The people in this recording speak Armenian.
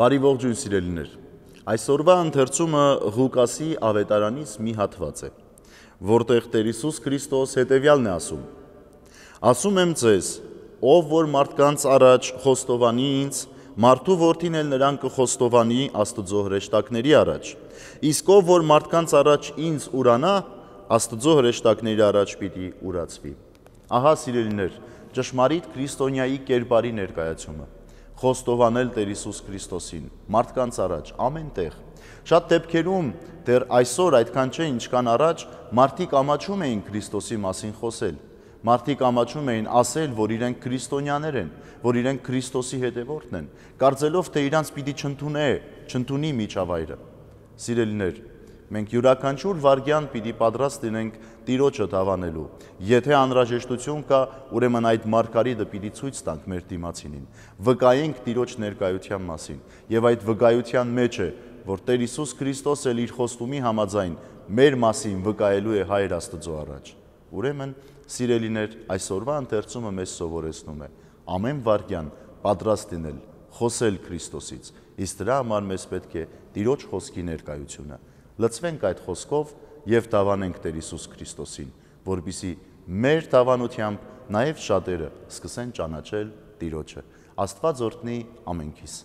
Բարի ողջույն սիրելիներ։ Այսօրվա ընթերցումը Ղուկասի ավետարանից մի հատված է, որտեղ Տեր Հիսուս Քրիստոս հետևյալն է ասում. Ասում եմ ձեզ, ով որ մարդկանց առաջ խոստովանի ինձ, մարդու որդին էլ նրան կխոստովանի Աստծո հրեշտակների առաջ։ Իսկ ով որ մարդկանց առաջ ինձ ուրանա, Աստծո հրեշտակների առաջ պիտի ուրացվի։ Ահա սիրելիներ, ճշմարիտ քրիստոնյայի կերպարի ներկայացումը խոստովանել Տեր Հիսուս Քրիստոսին մարդկանց առաջ ամենտեղ շատ դեպքերում դեռ այսօր այդքան չէ ինչքան առաջ մարդիկ ամաչում էին Քրիստոսի մասին խոսել մարդիկ ամաչում էին ասել, որ իրենք քրիստոնյաներ են, որ իրենք Քրիստոսի հետևորդն են, կարծելով թե իրանց պիտի չընդունե, չընդունի միջավայրը։ Սիրելիներ, Մենք յուրաքանչյուր վարքյան պիտի պատրաստ լինենք տիրոջը դավանելու։ Եթե անհրաժեշտություն կա, ուրեմն այդ մարգարիտը պիտի ցույց տանք մեր դիմացինին։ Վկայենք տիրոջ ներկայության մասին, եւ այդ վկայության մեջ է, որ Տեր Հիսուս Քրիստոս էլ իր խոստումի համաձայն մեր մասին վկայելու է Հայր Աստծո առաջ։ Ուրեմն, սիրելիներ, այսօրվա ընթերցումը մեզ սովորեցնում է ամեն վարքյան պատրաստ լինել խոսել Քրիստոսից։ Իսկ դրա համար մեզ պետք է Տիրոջ խոսքի ներկայությունը լծվենք այդ խոսքով եւ դավանենք Տեր Հիսուս Քրիստոսին, որբիսի մեր դավանությամբ նաեւ շատերը սկսեն ճանաչել Տիրոջը։ Աստված օրհնի ամենքիս։